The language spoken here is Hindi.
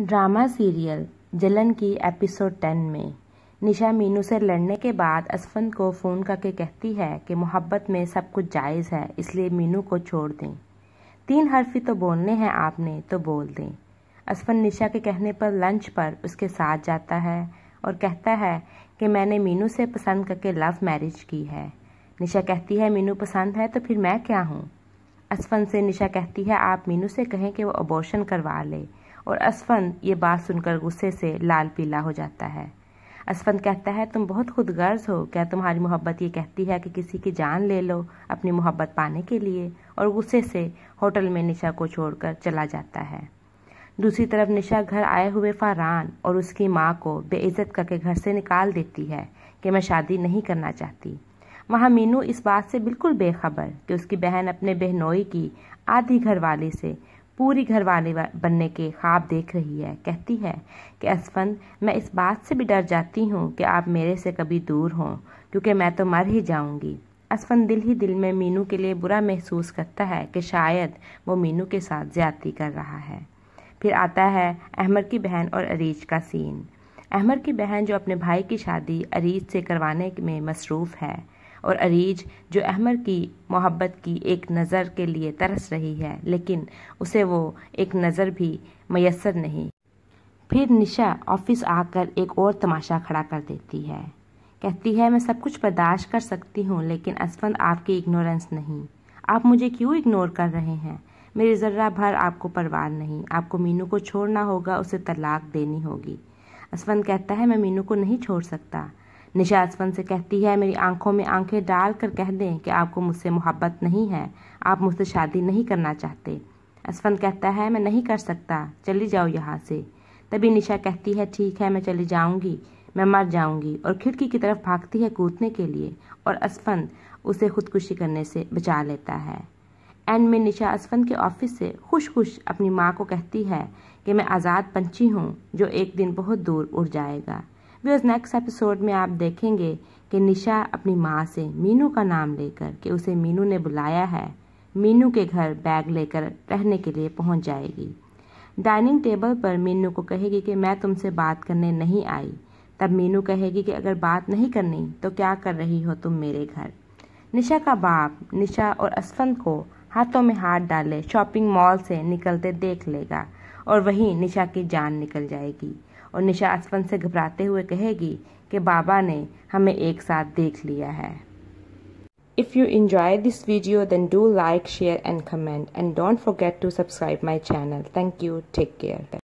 ड्रामा सीरियल जलन की एपिसोड टेन में निशा मीनू से लड़ने के बाद असफंत को फ़ोन करके कहती है कि मोहब्बत में सब कुछ जायज़ है इसलिए मीनू को छोड़ दें तीन हरफी तो बोलने हैं आपने तो बोल दें असफंत निशा के कहने पर लंच पर उसके साथ जाता है और कहता है कि मैंने मीनू से पसंद करके लव मैरिज की है निशा कहती है मीनू पसंद है तो फिर मैं क्या हूँ असफन से निशा कहती है आप मीनू से कहें कि वो अबॉर्शन करवा ले और असफंद ये बात सुनकर गुस्से से लाल पीला हो जाता है असफंद कहता है तुम बहुत खुद गर्ज हो क्या तुम्हारी मोहब्बत ये कहती है कि किसी की जान ले लो अपनी मोहब्बत पाने के लिए और गुस्से से होटल में निशा को छोड़कर चला जाता है दूसरी तरफ निशा घर आए हुए फारान और उसकी माँ को बेइज्जत करके घर से निकाल देती है कि मैं शादी नहीं करना चाहती वहाँ मीनू इस बात से बिल्कुल बेखबर कि उसकी बहन अपने बहनोई की आधी घरवाली से पूरी वाले बनने के ख्वाब देख रही है कहती है कि असफन मैं इस बात से भी डर जाती हूँ कि आप मेरे से कभी दूर हों क्योंकि मैं तो मर ही जाऊँगी असफन दिल ही दिल में मीनू के लिए बुरा महसूस करता है कि शायद वो मीनू के साथ ज्यादती कर रहा है फिर आता है अहमर की बहन और अरीज का सीन अहमर की बहन जो अपने भाई की शादी अरीज से करवाने में मसरूफ़ है और अरीज जो अहमर की मोहब्बत की एक नज़र के लिए तरस रही है लेकिन उसे वो एक नज़र भी मैसर नहीं फिर निशा ऑफिस आकर एक और तमाशा खड़ा कर देती है कहती है मैं सब कुछ बर्दाश्त कर सकती हूँ लेकिन असफंद आपकी इग्नोरेंस नहीं आप मुझे क्यों इग्नोर कर रहे हैं मेरे ज़र्रा भर आपको परवाह नहीं आपको मीनू को छोड़ना होगा उसे तलाक देनी होगी असफंद कहता है मैं मीनू को नहीं छोड़ सकता निशा असफन से कहती है मेरी आंखों में आंखें डाल कर कह दें कि आपको मुझसे मोहब्बत नहीं है आप मुझसे शादी नहीं करना चाहते असफन कहता है मैं नहीं कर सकता चली जाओ यहाँ से तभी निशा कहती है ठीक है मैं चली जाऊँगी मैं मर जाऊँगी और खिड़की की तरफ भागती है कूदने के लिए और असफन उसे खुदकुशी करने से बचा लेता है एंड में निशा असफन के ऑफिस से खुश खुश अपनी माँ को कहती है कि मैं आज़ाद पंछी हूँ जो एक दिन बहुत दूर उड़ जाएगा बिकॉज नेक्स्ट एपिसोड में आप देखेंगे कि निशा अपनी माँ से मीनू का नाम लेकर के उसे मीनू ने बुलाया है मीनू के घर बैग लेकर रहने के लिए पहुँच जाएगी डाइनिंग टेबल पर मीनू को कहेगी कि मैं तुमसे बात करने नहीं आई तब मीनू कहेगी कि अगर बात नहीं करनी तो क्या कर रही हो तुम मेरे घर निशा का बाप निशा और असवंत को हाथों में हाथ डाले शॉपिंग मॉल से निकलते देख लेगा और वहीं निशा की जान निकल जाएगी और निशा आसमान से घबराते हुए कहेगी कि बाबा ने हमें एक साथ देख लिया है If you enjoy this video, then do like, share, and comment. And don't forget to subscribe my channel. Thank you. Take care.